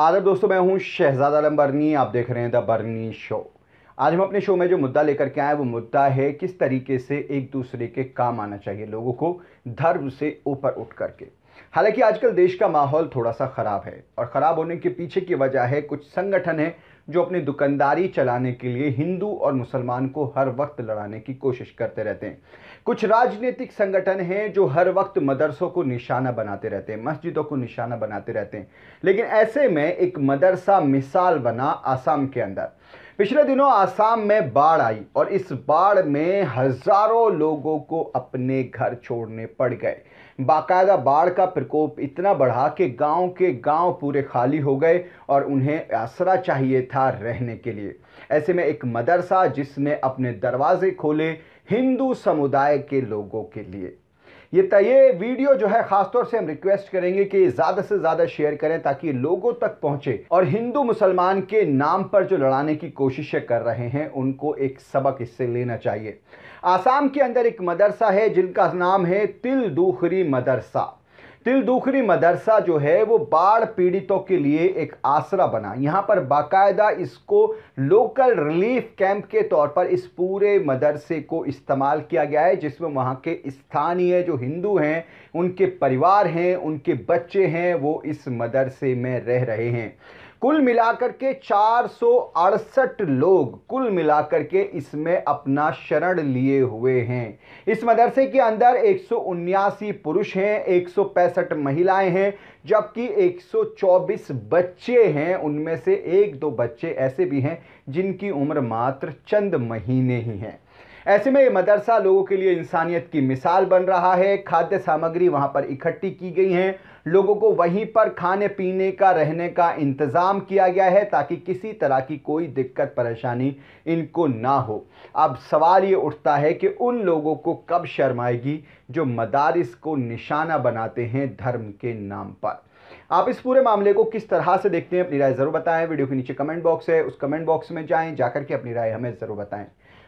आदर दोस्तों मैं हूं शहजाद आलम बर्नी आप देख रहे हैं द बर्नी शो आज हम अपने शो में जो मुद्दा लेकर के आए वो मुद्दा है किस तरीके से एक दूसरे के काम आना चाहिए लोगों को धर्म से ऊपर उठ करके हालांकि आजकल देश का माहौल थोड़ा सा ख़राब है और ख़राब होने के पीछे की वजह है कुछ संगठन है जो अपनी दुकानदारी चलाने के लिए हिंदू और मुसलमान को हर वक्त लड़ाने की कोशिश करते रहते हैं कुछ राजनीतिक संगठन हैं जो हर वक्त मदरसों को निशाना बनाते रहते हैं मस्जिदों को निशाना बनाते रहते हैं लेकिन ऐसे में एक मदरसा मिसाल बना आसाम के अंदर पिछले दिनों आसाम में बाढ़ आई और इस बाढ़ में हजारों लोगों को अपने घर छोड़ने पड़ गए बाकायदा बाढ़ का प्रकोप इतना बढ़ा कि गांव के गांव पूरे खाली हो गए और उन्हें आसरा चाहिए था रहने के लिए ऐसे में एक मदरसा जिसने अपने दरवाजे खोले हिंदू समुदाय के लोगों के लिए ये ये वीडियो जो है खासतौर से हम रिक्वेस्ट करेंगे कि ज़्यादा से ज़्यादा शेयर करें ताकि लोगों तक पहुंचे और हिंदू मुसलमान के नाम पर जो लड़ाने की कोशिशें कर रहे हैं उनको एक सबक इससे लेना चाहिए आसाम के अंदर एक मदरसा है जिनका नाम है तिल दूखरी मदरसा तिलदुखरी मदरसा जो है वो बाढ़ पीड़ितों के लिए एक आसरा बना यहाँ पर बाकायदा इसको लोकल रिलीफ कैंप के तौर पर इस पूरे मदरसे को इस्तेमाल किया गया है जिसमें वहाँ के स्थानीय जो हिंदू हैं उनके परिवार हैं उनके बच्चे हैं वो इस मदरसे में रह रहे हैं कुल मिलाकर के चार लोग कुल मिलाकर के इसमें अपना शरण लिए हुए हैं इस मदरसे के अंदर एक पुरुष हैं एक महिलाएं हैं जबकि 124 बच्चे हैं उनमें से एक दो बच्चे ऐसे भी हैं जिनकी उम्र मात्र चंद महीने ही हैं ऐसे में ये मदरसा लोगों के लिए इंसानियत की मिसाल बन रहा है खाद्य सामग्री वहाँ पर इकट्ठी की गई हैं लोगों को वहीं पर खाने पीने का रहने का इंतज़ाम किया गया है ताकि किसी तरह की कोई दिक्कत परेशानी इनको ना हो अब सवाल ये उठता है कि उन लोगों को कब शर्माएगी जो मदारस को निशाना बनाते हैं धर्म के नाम पर आप इस पूरे मामले को किस तरह से देखते हैं अपनी राय ज़रूर बताएं वीडियो के नीचे कमेंट बॉक्स है उस कमेंट बॉक्स में जाएं जाकर के अपनी राय हमें ज़रूर बताएं